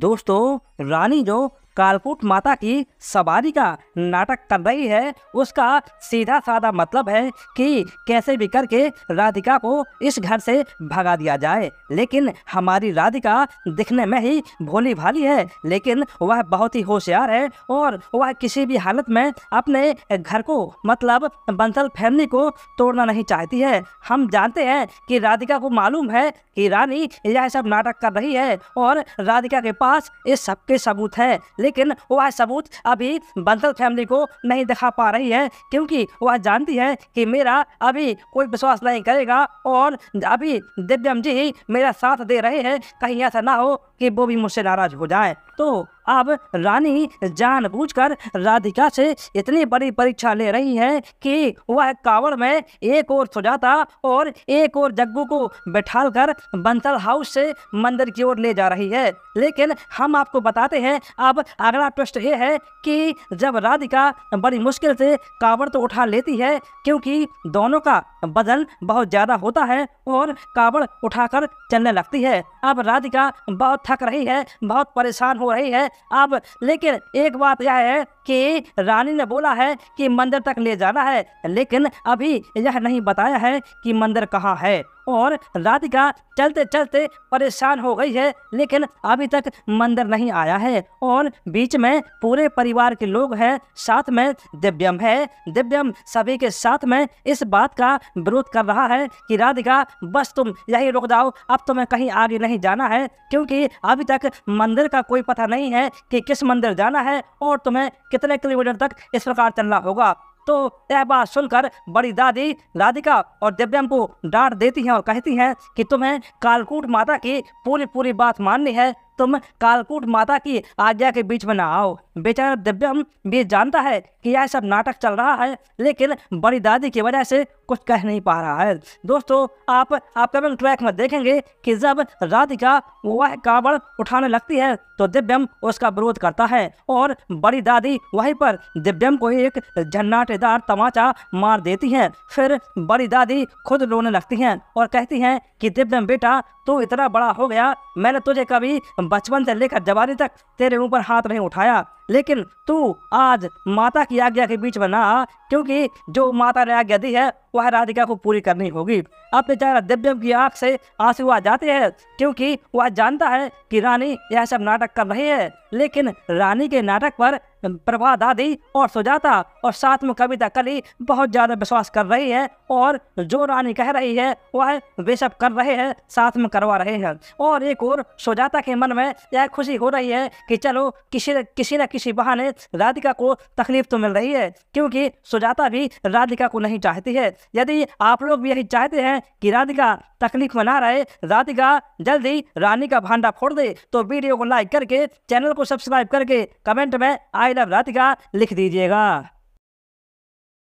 दोस्तों रानी जो कालकूट माता की सवारी का नाटक कर रही है उसका सीधा साधा मतलब है कि कैसे भी करके राधिका को इस घर से भगा दिया जाए लेकिन हमारी राधिका दिखने में ही भोली भाली है लेकिन वह बहुत ही होशियार है और वह किसी भी हालत में अपने घर को मतलब बंसल फैमिली को तोड़ना नहीं चाहती है हम जानते हैं कि राधिका को मालूम है कि रानी यह सब नाटक कर रही है और राधिका के पास इस सबके सबूत है लेकिन वह सबूत अभी बंसल फैमिली को नहीं दिखा पा रही है क्योंकि वह जानती है कि मेरा अभी कोई विश्वास नहीं करेगा और अभी दिव्यम जी मेरा साथ दे रहे हैं कहीं ऐसा ना हो कि वो भी मुझसे नाराज हो जाए तो अब रानी जानबूझकर राधिका से इतनी बड़ी परीक्षा ले रही है कि वह कावड़ में एक और सुजाता और एक और जग्गू को बैठाल कर बंसल हाउस से मंदिर की ओर ले जा रही है लेकिन हम आपको बताते हैं अब अगला ट्विस्ट ये है कि जब राधिका बड़ी मुश्किल से कावड़ तो उठा लेती है क्योंकि दोनों का बदन बहुत ज़्यादा होता है और कावड़ उठाकर चलने लगती है अब राधिका बहुत थक रही है बहुत परेशान हो रही है अब लेकिन एक बात यह है कि रानी ने बोला है कि मंदिर तक ले जाना है लेकिन अभी यह नहीं बताया है कि मंदिर कहाँ है और राधिका चलते चलते परेशान हो गई है लेकिन अभी तक मंदिर नहीं आया है और बीच में पूरे परिवार के लोग हैं साथ में दिव्यम है दिव्यम सभी के साथ में इस बात का विरोध कर रहा है कि राधिका बस तुम यही रुक जाओ अब तुम्हें कहीं आगे नहीं जाना है क्योंकि अभी तक मंदिर का कोई पता नहीं है कि किस मंदिर जाना है और तुम्हें कितने किलोमीटर तक इस प्रकार चलना होगा तो यह बात सुनकर बड़ी दादी राधिका और दिव्यम को डांट देती हैं और कहती हैं कि तुम्हें कालकूट माता की पूरी पूरी बात माननी है तुम कालकूट माता की आज्ञा के बीच में ना आओ बेचारा दिव्यम भी जानता है कि यह सब नाटक चल रहा है लेकिन बड़ी दादी की वजह से कुछ कह नहीं पा रहा है दोस्तों आप अपकमिंग ट्रैक में देखेंगे कि जब राधिका वह कावड़ उठाने लगती है तो दिव्यम उसका विरोध करता है और बड़ी दादी वहीं पर दिव्यम को एक झन्नाटेदार तमाचा मार देती हैं फिर बड़ी दादी खुद रोने लगती हैं और कहती हैं कि दिव्यम बेटा तू इतना बड़ा हो गया मैंने तुझे कभी बचपन से लेकर जवानी तक तेरे ऊपर हाथ नहीं उठाया लेकिन तू आज माता की आज्ञा के बीच में ना क्योंकि जो माता ने आज्ञा दी है वह राधिका को पूरी करनी होगी अब बेचारा दिव्यम की आंख से आंसू आ जाते हैं क्योंकि वह जानता है कि रानी यह सब नाटक कर रही है लेकिन रानी के नाटक पर प्रभा दादी और सुजाता और साथ में कविता कली बहुत ज़्यादा विश्वास कर रही है और जो रानी कह रही है वह वे सब कर रहे हैं साथ में करवा रहे हैं और एक और सुजाता के मन में यह खुशी हो रही है कि चलो किसी किसी न किसी बहाने राधिका को तकलीफ तो मिल रही है क्योंकि सुजाता भी राधिका को नहीं चाहती है यदि आप लोग भी यही चाहते हैं कि राधिका तकलीफ में ना रहे राधिका जल्दी रानी का भांडा फोड़ दे तो वीडियो को लाइक करके चैनल को सब्सक्राइब करके कमेंट में आए फाइल अब रात का लिख दीजिएगा